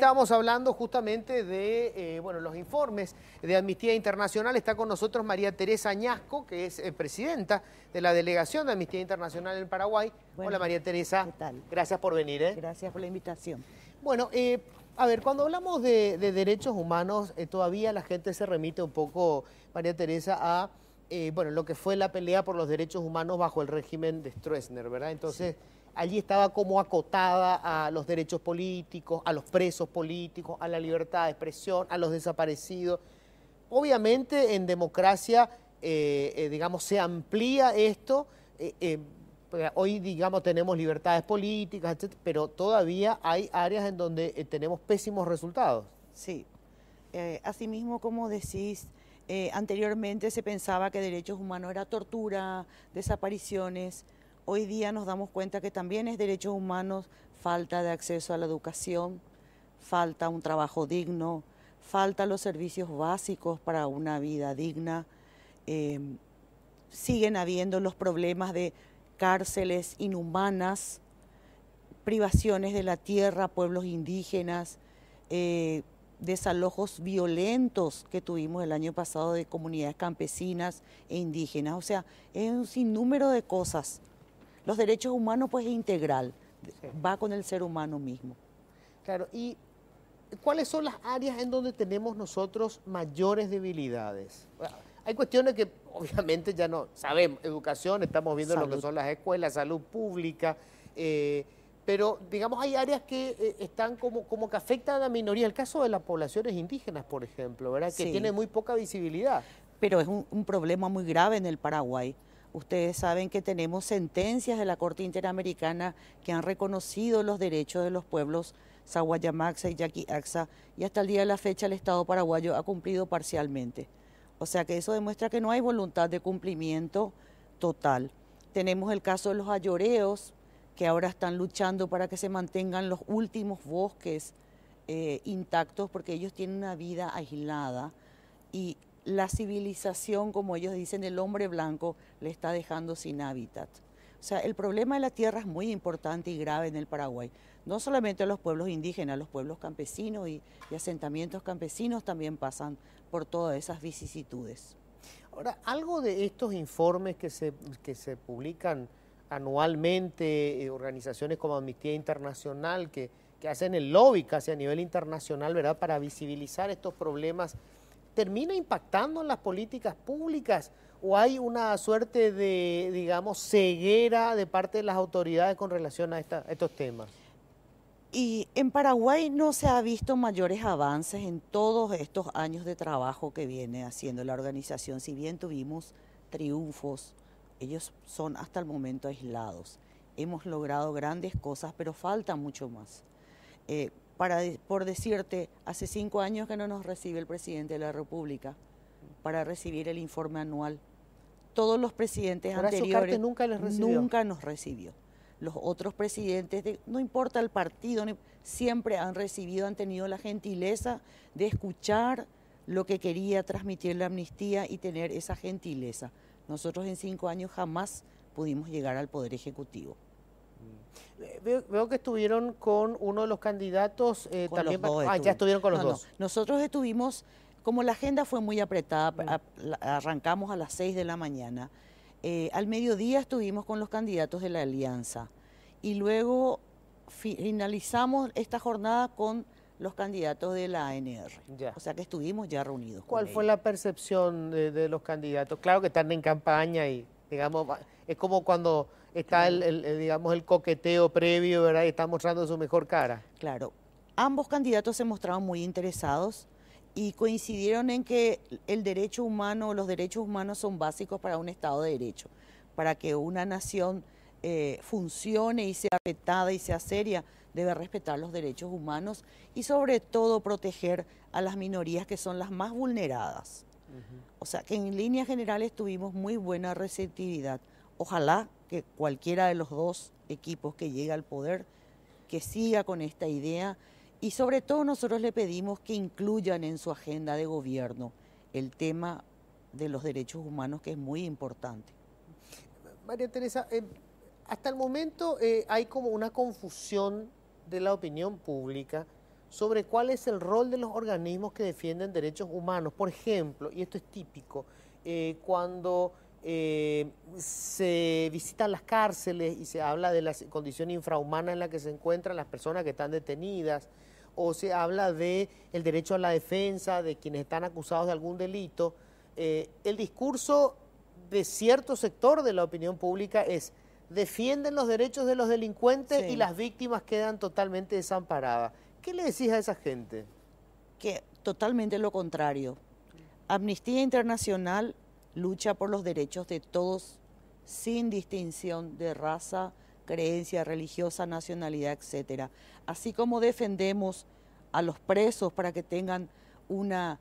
Estamos hablando justamente de eh, bueno, los informes de Amnistía Internacional. Está con nosotros María Teresa Añasco, que es eh, presidenta de la Delegación de Amnistía Internacional en Paraguay. Hola María Teresa. tal? Gracias por venir. ¿eh? Gracias por la invitación. Bueno, a ver, cuando hablamos de, derechos humanos, todavía la gente se remite un poco, María Teresa, a bueno, lo que fue la pelea por los derechos humanos bajo el régimen de Stroessner, ¿verdad? Entonces allí estaba como acotada a los derechos políticos, a los presos políticos, a la libertad de expresión, a los desaparecidos. Obviamente en democracia, eh, eh, digamos, se amplía esto. Eh, pues, hoy, digamos, tenemos libertades políticas, pero todavía hay áreas en donde tenemos pésimos resultados. Sí. asimismo, como decís, anteriormente se pensaba que derechos humanos era tortura, desapariciones, Hoy día nos damos cuenta que también es derechos humanos, falta de acceso a la educación, falta un trabajo digno, falta los servicios básicos para una vida digna, em, siguen habiendo los problemas de cárceles inhumanas, privaciones de la tierra, pueblos indígenas, eh, desalojos violentos que tuvimos el año pasado de comunidades campesinas e indígenas. O sea, es un sinnúmero de cosas los derechos humanos pues es integral, va con el ser humano mismo. Claro, y ¿cuáles son las áreas en donde tenemos nosotros mayores debilidades? hay cuestiones que obviamente ya no sabemos, educación, estamos viendo lo que son las escuelas, salud pública, eh, pero digamos hay áreas que eh, están como, como que afectan a la minoría, el caso de las poblaciones indígenas, por ejemplo, ¿verdad? que tiene muy poca visibilidad. Pero es un problema muy grave en el Paraguay. Ustedes saben que tenemos sentencias de la Corte Interamericana que han reconocido los derechos de los pueblos Sahuayamaxa y Yaquiaxa y hasta el día de la fecha el Estado paraguayo ha cumplido parcialmente. O sea que eso demuestra que no hay voluntad de cumplimiento total. Tenemos el caso de los ayoreos que ahora están luchando para que se mantengan los últimos bosques eh, intactos porque ellos tienen una vida aislada y la civilización, como ellos dicen, el hombre blanco le está dejando sin hábitat. O sea, el problema de la tierra es muy importante y grave en el Paraguay, no solamente a los pueblos indígenas, los pueblos campesinos y, asentamientos campesinos también pasan por todas esas vicisitudes. Ahora, algo de estos informes que se, que se publican anualmente, eh, organizaciones como Amnistía Internacional, que, que hacen el lobby casi a nivel internacional, ¿verdad?, para visibilizar estos problemas termina impactando en las políticas públicas o hay una suerte de, digamos, ceguera de parte de las autoridades con relación a, estos temas? Y en Paraguay no se ha visto mayores avances en todos estos años de trabajo que viene haciendo la organización, si bien tuvimos triunfos, ellos son hasta el momento aislados. Hemos logrado grandes cosas, pero falta mucho más. Eh, por decirte, hace cinco años que no nos recibe el presidente de la República para recibir el informe anual. Todos los presidentes anteriores nunca, recibió. nunca nos recibió. Los otros presidentes, no importa el partido, siempre han recibido, han tenido la gentileza de escuchar lo que quería transmitir la amnistía y tener esa gentileza. Nosotros en cinco años jamás pudimos llegar al Poder Ejecutivo. Veo, que estuvieron con uno de los candidatos eh, también. ah, ya estuvieron con los dos. Nosotros estuvimos, como la agenda fue muy apretada, arrancamos a las 6 de la mañana. Eh, al mediodía estuvimos con los candidatos de la alianza y luego finalizamos esta jornada con los candidatos de la ANR. O sea que estuvimos ya reunidos. ¿Cuál fue la percepción de los candidatos? Claro que están en campaña y, digamos, es como cuando está el, digamos, el coqueteo previo, ¿verdad? Y está mostrando su mejor cara. Claro. Ambos candidatos se mostraron muy interesados y coincidieron en que el derecho humano, los derechos humanos son básicos para un Estado de Derecho, para que una nación eh, funcione y sea respetada y sea seria, debe respetar los derechos humanos y sobre todo proteger a las minorías que son las más vulneradas. O sea que en líneas generales tuvimos muy buena receptividad. Ojalá que cualquiera de los dos equipos que llegue al poder que siga con esta idea y sobre todo nosotros le pedimos que incluyan en su agenda de gobierno el tema de los derechos humanos que es muy importante. María Teresa, eh, hasta el momento eh, hay como una confusión de la opinión pública sobre cuál es el rol de los organismos que defienden derechos humanos. Por ejemplo, y esto es típico, eh, cuando eh, se visitan las cárceles y se habla de la condición infrahumana en la que se encuentran las personas que están detenidas, o se habla de el derecho a la defensa de quienes están acusados de algún delito. Eh, el discurso de cierto sector de la opinión pública es defienden los derechos de los delincuentes y las víctimas quedan totalmente desamparadas. ¿Qué le decís a esa gente? Que totalmente lo contrario. Amnistía Internacional lucha por los derechos de todos sin distinción de raza, creencia religiosa, nacionalidad, etc. Así como defendemos a los presos para que tengan una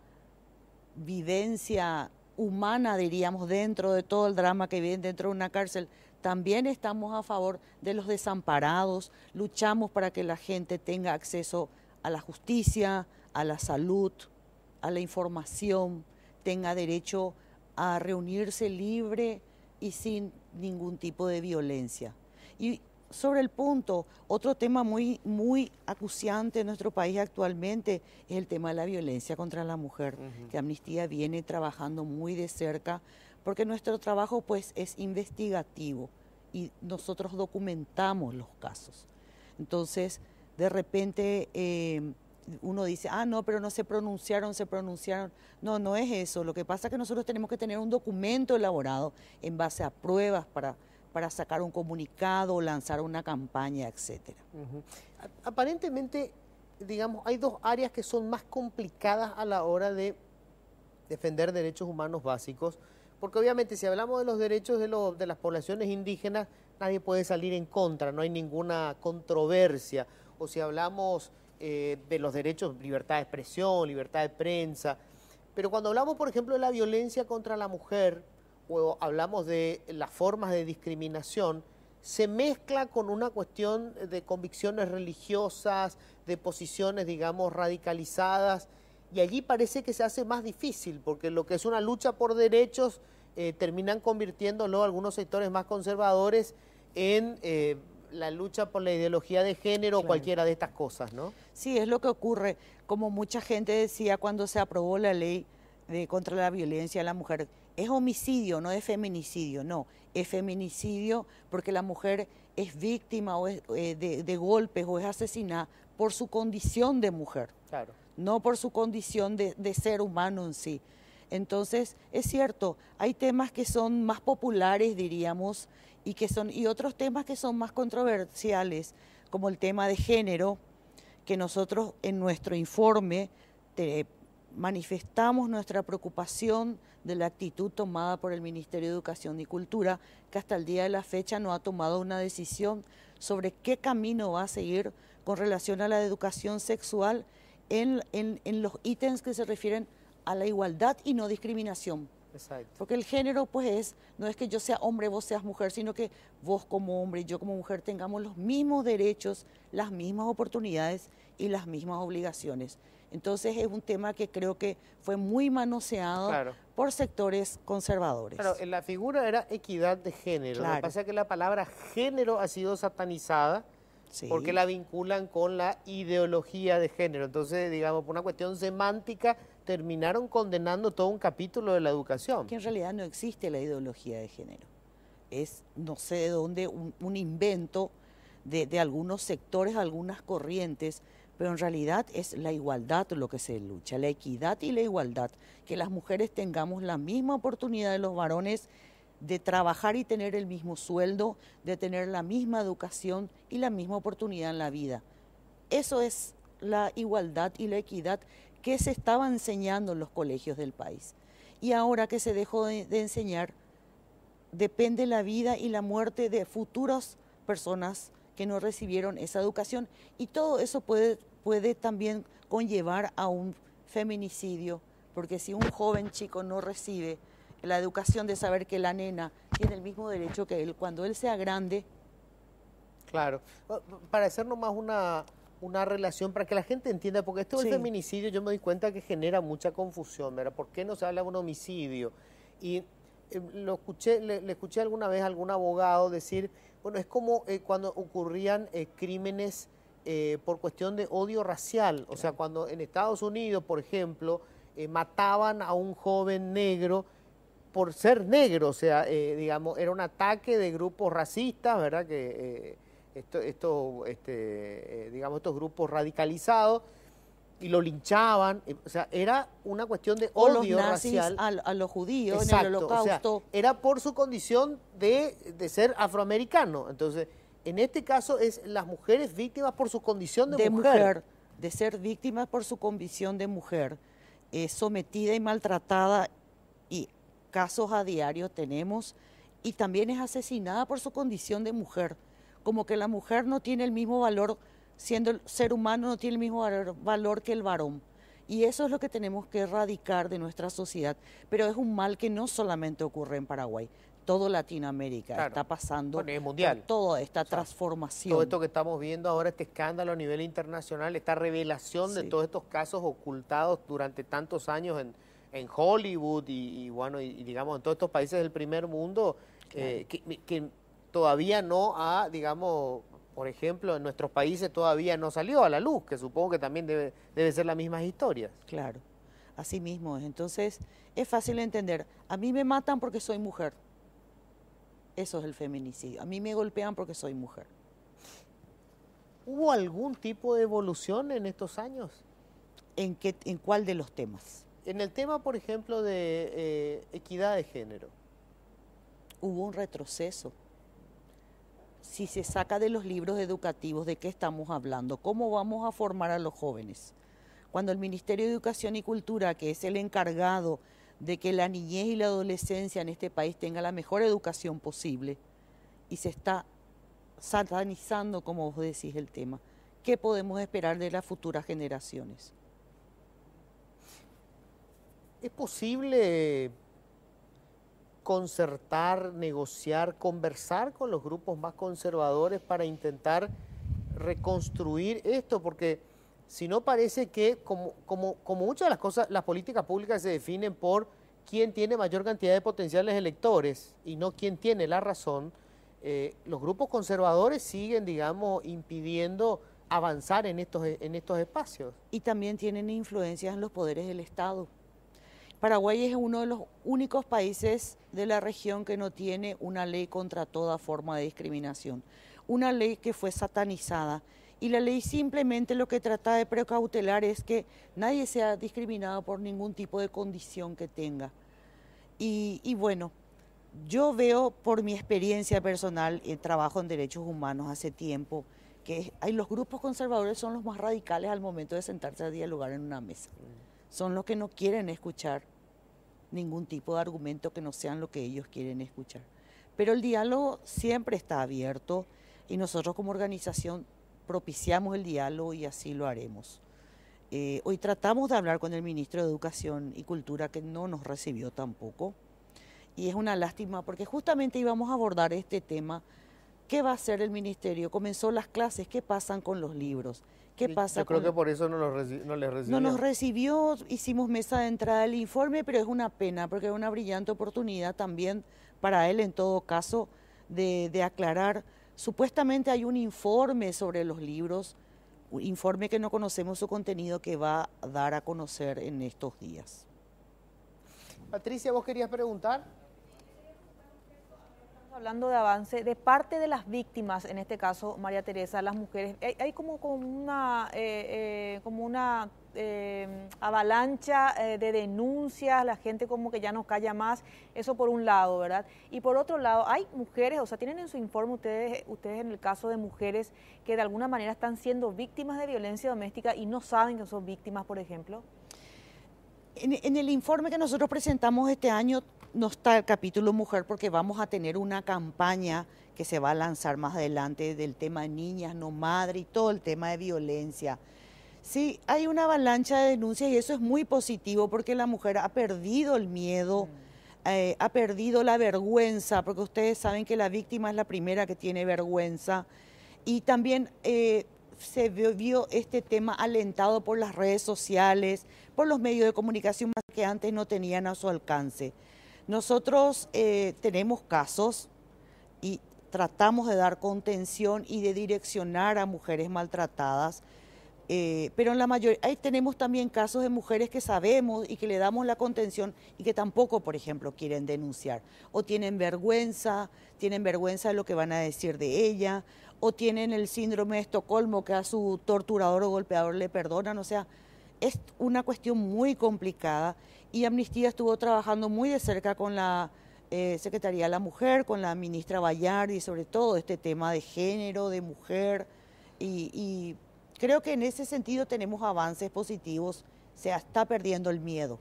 vivencia humana, diríamos, dentro de todo el drama que viven dentro de una cárcel, también estamos a favor de los desamparados, luchamos para que la gente tenga acceso a la justicia, a la salud, a la información, tenga derecho a a reunirse libre y sin ningún tipo de violencia. Y sobre el punto, otro tema muy, muy acuciante en nuestro país actualmente es el tema de la violencia contra la mujer, que Amnistía viene trabajando muy de cerca, porque nuestro trabajo pues es investigativo y nosotros documentamos los casos. Entonces, de repente... Eh, uno dice, ah, no, pero no se pronunciaron, se pronunciaron. No, no es eso. Lo que pasa es que nosotros tenemos que tener un documento elaborado en base a pruebas para, para sacar un comunicado, lanzar una campaña, etc. Aparentemente, digamos, hay dos áreas que son más complicadas a la hora de defender derechos humanos básicos, porque obviamente si hablamos de los derechos de, de las poblaciones indígenas, nadie puede salir en contra, no hay ninguna controversia. O si hablamos eh, de los derechos, libertad de expresión, libertad de prensa. Pero cuando hablamos, por ejemplo, de la violencia contra la mujer o hablamos de las formas de discriminación, se mezcla con una cuestión de convicciones religiosas, de posiciones, digamos, radicalizadas, y allí parece que se hace más difícil, porque lo que es una lucha por derechos eh, terminan convirtiéndolo algunos sectores más conservadores en eh, la lucha por la ideología de género o cualquiera de estas cosas, ¿no? Sí, es lo que ocurre. Como mucha gente decía cuando se aprobó la ley de contra la violencia a la mujer, es homicidio, no es feminicidio, no, es feminicidio porque la mujer es víctima o es, eh, de, golpes o es asesinada por su condición de mujer, claro. no por su condición de ser humano en sí. Entonces, es cierto, hay temas que son más populares, diríamos, y, que son, y otros temas que son más controversiales, como el tema de género, que nosotros en nuestro informe manifestamos nuestra preocupación de la actitud tomada por el Ministerio de Educación y Cultura, que hasta el día de la fecha no ha tomado una decisión sobre qué camino va a seguir con relación a la educación sexual en los ítems que se refieren a la igualdad y no discriminación. Porque el género, pues, es, no es que yo sea hombre, vos seas mujer, sino que vos como hombre y yo como mujer tengamos los mismos derechos, las mismas oportunidades y las mismas obligaciones. Entonces es un tema que creo que fue muy manoseado por sectores conservadores. Claro, en la figura era equidad de género. Lo que pasa es que la palabra género ha sido satanizada porque la vinculan con la ideología de género. Entonces, digamos, por una cuestión semántica terminaron condenando todo un capítulo de la educación. Que en realidad no existe la ideología de género. Es, no sé de dónde, un, invento de, de, algunos sectores, algunas corrientes, pero en realidad es la igualdad lo que se lucha, la equidad y la igualdad, que las mujeres tengamos la misma oportunidad de los varones de trabajar y tener el mismo sueldo, de tener la misma educación y la misma oportunidad en la vida. Eso es la igualdad y la equidad que se estaba enseñando en los colegios del país. Y ahora que se dejó de, enseñar, depende la vida y la muerte de futuras personas que no recibieron esa educación. Y todo eso puede, puede también conllevar a un feminicidio, porque si un joven chico no recibe la educación de saber que la nena tiene el mismo derecho que él, cuando él sea grande. Claro, para hacer nomás una, una relación para que la gente entienda, porque esto del feminicidio yo me doy cuenta que genera mucha confusión, ¿verdad? ¿Por qué no se habla de un homicidio? Y eh, lo escuché, le, escuché alguna vez a algún abogado decir, bueno, es como eh, cuando ocurrían eh, crímenes por cuestión de odio racial, o sea, cuando en Estados Unidos, por ejemplo, mataban a un joven negro por ser negro, o sea, digamos, era un ataque de grupos racistas, ¿verdad? Que, esto, este, eh, digamos, estos grupos radicalizados y lo linchaban. Eh, o sea, era una cuestión de odio A, los judíos en el holocausto. era por su condición de, ser afroamericano. Entonces, en este caso es las mujeres víctimas por su condición de, mujer. De ser víctimas por su condición de mujer, eh, sometida y maltratada, y casos a diario tenemos, y también es asesinada por su condición de mujer como que la mujer no tiene el mismo valor, siendo el ser humano no tiene el mismo valor, que el varón. Y eso es lo que tenemos que erradicar de nuestra sociedad. Pero es un mal que no solamente ocurre en Paraguay, todo Latinoamérica está pasando. Bueno, Toda esta transformación. Todo esto que estamos viendo ahora, este escándalo a nivel internacional, esta revelación de todos estos casos ocultados durante tantos años en, en Hollywood y, bueno, y, digamos en todos estos países del primer mundo, eh, que todavía no ha, digamos, por ejemplo, en nuestros países todavía no salió a la luz, que supongo que también debe, ser las mismas historias. Claro, así mismo es. Entonces, es fácil entender. A mí me matan porque soy mujer. Eso es el feminicidio. A mí me golpean porque soy mujer. ¿Hubo algún tipo de evolución en estos años? ¿En, qué, en cuál de los temas? En el tema, por ejemplo, de eh, equidad de género. Hubo un retroceso si se saca de los libros educativos de qué estamos hablando, cómo vamos a formar a los jóvenes. Cuando el Ministerio de Educación y Cultura, que es el encargado de que la niñez y la adolescencia en este país tenga la mejor educación posible, y se está satanizando, como vos decís, el tema, ¿qué podemos esperar de las futuras generaciones? ¿Es posible concertar, negociar, conversar con los grupos más conservadores para intentar reconstruir esto, porque si no parece que, como, como, como muchas de las cosas, las políticas públicas se definen por quién tiene mayor cantidad de potenciales electores y no quién tiene la razón, eh, los grupos conservadores siguen, digamos, impidiendo avanzar en estos, en estos espacios. Y también tienen influencias en los poderes del Estado Paraguay es uno de los únicos países de la región que no tiene una ley contra toda forma de discriminación, una ley que fue satanizada. Y la ley simplemente lo que trata de precautelar es que nadie sea discriminado por ningún tipo de condición que tenga. Y, bueno, yo veo por mi experiencia personal, y eh, trabajo en derechos humanos hace tiempo, que hay, los grupos conservadores son los más radicales al momento de sentarse a dialogar en una mesa son los que no quieren escuchar ningún tipo de argumento que no sean lo que ellos quieren escuchar. Pero el diálogo siempre está abierto y nosotros como organización propiciamos el diálogo y así lo haremos. Eh, hoy tratamos de hablar con el ministro de Educación y Cultura que no nos recibió tampoco. Y es una lástima porque justamente íbamos a abordar este tema. ¿Qué va a hacer el ministerio? Comenzó las clases, ¿qué pasan con los libros? pasa? Yo creo que por eso no, no les recibió. No nos recibió, hicimos mesa de entrada del informe, pero es una pena porque es una brillante oportunidad también para él en todo caso de, de aclarar. Supuestamente hay un informe sobre los libros, informe que no conocemos su contenido que va a dar a conocer en estos días. Patricia, ¿vos querías preguntar? hablando de avance de parte de las víctimas, en este caso María Teresa, las mujeres. Hay, como, como una, eh, eh, como una eh, avalancha de denuncias, la gente como que ya no calla más, eso por un lado, ¿verdad? Y por otro lado, hay mujeres, o sea, tienen en su informe ustedes, ustedes en el caso de mujeres que de alguna manera están siendo víctimas de violencia doméstica y no saben que son víctimas, por ejemplo. En, el informe que nosotros presentamos este año no está el capítulo mujer porque vamos a tener una campaña que se va a lanzar más adelante del tema niñas, no madre y todo el tema de violencia. Sí, hay una avalancha de denuncias y eso es muy positivo porque la mujer ha perdido el miedo, mm. eh, ha perdido la vergüenza, porque ustedes saben que la víctima es la primera que tiene vergüenza. Y también eh, se vio este tema alentado por las redes sociales, por los medios de comunicación que antes no tenían a su alcance. Nosotros eh, tenemos casos y tratamos de dar contención y de direccionar a mujeres maltratadas, eh, pero en la mayoría ahí tenemos también casos de mujeres que sabemos y que le damos la contención y que tampoco, por ejemplo, quieren denunciar o tienen vergüenza, tienen vergüenza de lo que van a decir de ella o tienen el síndrome de Estocolmo que a su torturador o golpeador le perdonan. O sea, es una cuestión muy complicada y Amnistía estuvo trabajando muy de cerca con la eh, Secretaría de la Mujer, con la ministra Bayardi, sobre todo este tema de género, de mujer, y, y creo que en ese sentido tenemos avances positivos, se está perdiendo el miedo.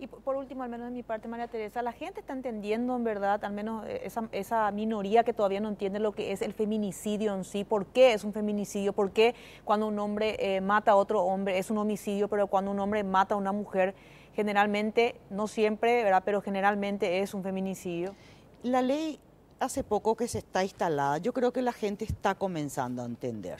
Y por último, al menos de mi parte, María Teresa, la gente está entendiendo en verdad, al menos eh, esa, minoría que todavía no entiende lo que es el feminicidio en sí, por qué es un feminicidio, por qué cuando un hombre eh, mata a otro hombre es un homicidio, pero cuando un hombre mata a una mujer, generalmente, no siempre, ¿verdad? Pero generalmente es un feminicidio. La ley hace poco que se está instalada, yo creo que la gente está comenzando a entender.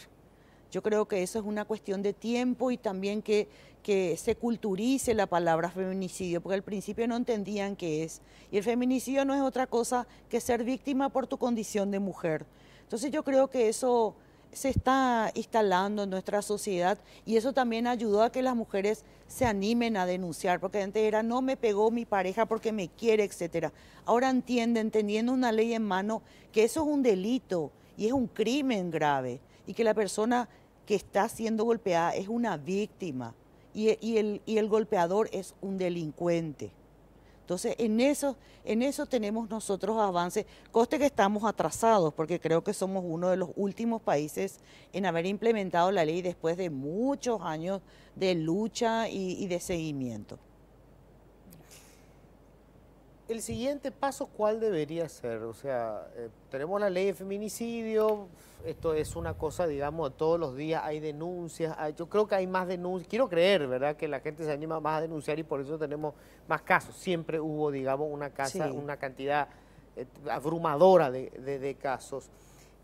Yo creo que eso es una cuestión de tiempo y también que, que se culturice la palabra feminicidio, porque al principio no entendían qué es. Y el feminicidio no es otra cosa que ser víctima por tu condición de mujer. Entonces yo creo que eso se está instalando en nuestra sociedad y eso también ayudó a que las mujeres se animen a denunciar, porque antes era no me pegó mi pareja porque me quiere, etcétera. Ahora entienden, teniendo una ley en mano, que eso es un delito y es un crimen grave y que la persona que está siendo golpeada es una víctima y, el, golpeador es un delincuente. Entonces, en eso, en eso tenemos nosotros avances, coste que estamos atrasados, porque creo que somos uno de los últimos países en haber implementado la ley después de muchos años de lucha y de seguimiento el siguiente paso, ¿cuál debería ser? O sea, eh, tenemos la ley de feminicidio, esto es una cosa, digamos, todos los días hay denuncias, yo creo que hay más denuncias, quiero creer, ¿verdad?, que la gente se anima más a denunciar y por eso tenemos más casos. Siempre hubo, digamos, una, casa, una cantidad eh, abrumadora de, de casos.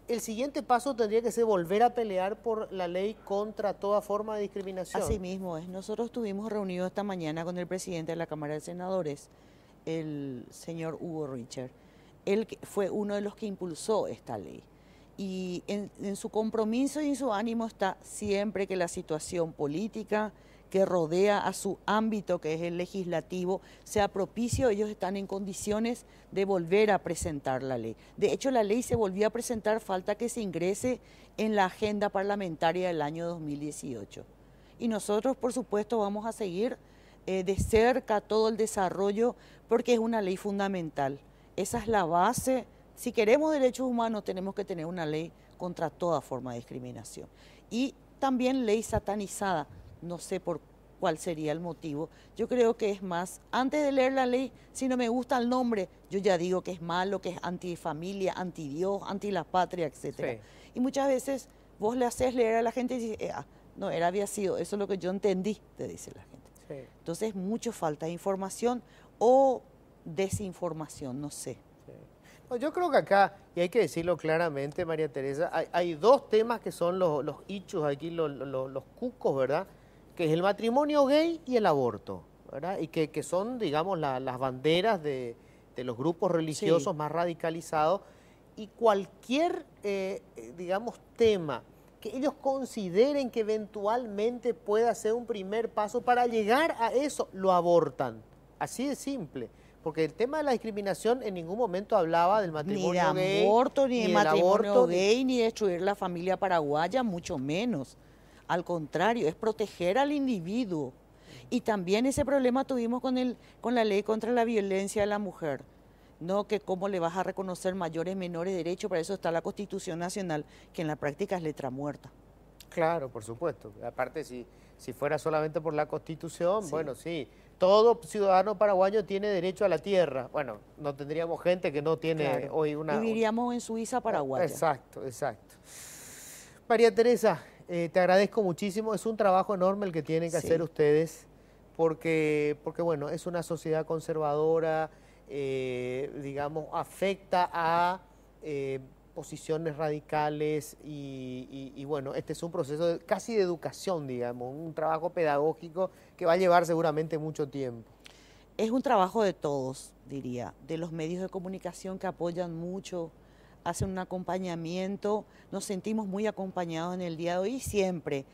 El siguiente paso tendría que ser volver a pelear por la ley contra toda forma de discriminación. Así mismo es. Nosotros estuvimos reunidos esta mañana con el presidente de la Cámara de Senadores el señor Hugo Richard. Él fue uno de los que impulsó esta ley. Y en, su compromiso y en su ánimo está siempre que la situación política que rodea a su ámbito, que es el legislativo, sea propicio, ellos están en condiciones de volver a presentar la ley. De hecho, la ley se volvió a presentar, falta que se ingrese en la agenda parlamentaria del año 2018. Y nosotros, por supuesto, vamos a seguir eh, de cerca todo el desarrollo porque es una ley fundamental. Esa es la base. Si queremos derechos humanos tenemos que tener una ley contra toda forma de discriminación. Y también ley satanizada, no sé por cuál sería el motivo. Yo creo que es más, antes de leer la ley, si no me gusta el nombre, yo ya digo que es malo, que es antifamilia, anti Dios, anti la patria, etc. Y muchas veces vos le haces leer a la gente y dices, ah, no, era había sido, eso es lo que yo entendí, te dice la entonces, mucho falta de información o desinformación, no sé. yo creo que acá, y hay que decirlo claramente, María Teresa, hay, dos temas que son los, los aquí, los, cucos, ¿verdad? Que es el matrimonio gay y el aborto, ¿verdad? Y que, son, digamos, las banderas de, los grupos religiosos más radicalizados. Y cualquier, eh, eh, digamos, tema que ellos consideren que eventualmente pueda ser un primer paso para llegar a eso, lo abortan. Así de simple. Porque el tema de la discriminación en ningún momento hablaba del matrimonio gay. ni de aborto, ni, de matrimonio gay, ni... de destruir la familia paraguaya, mucho menos. Al contrario, es proteger al individuo. Y también ese problema tuvimos con, el, con la ley contra la violencia de la mujer no que cómo le vas a reconocer mayores, menores derechos, para eso está la Constitución Nacional, que en la práctica es letra muerta. Claro, por supuesto. Aparte, si, si fuera solamente por la Constitución, bueno, sí, todo ciudadano paraguayo tiene derecho a la tierra. Bueno, no tendríamos gente que no tiene hoy una... Viviríamos en Suiza paraguaya. Exacto, exacto. María Teresa, eh, te agradezco muchísimo. Es un trabajo enorme el que tienen que hacer ustedes, porque, porque, bueno, es una sociedad conservadora, eh, digamos, afecta a eh, posiciones radicales y, bueno, este es un proceso casi de educación, digamos, un trabajo pedagógico que va a llevar seguramente mucho tiempo. Es un trabajo de todos, diría, de los medios de comunicación que apoyan mucho, hacen un acompañamiento, nos sentimos muy acompañados en el día de hoy y siempre.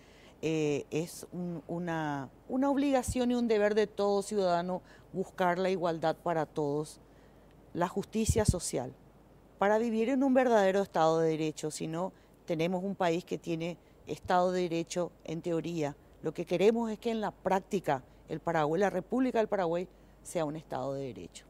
Eh, es una, una obligación y un deber de todo ciudadano buscar la igualdad para todos, la justicia social, para vivir en un verdadero Estado de Derecho, si no tenemos un país que tiene Estado de Derecho en teoría. Lo que queremos es que en la práctica el Paraguay, la República del Paraguay, sea un Estado de Derecho.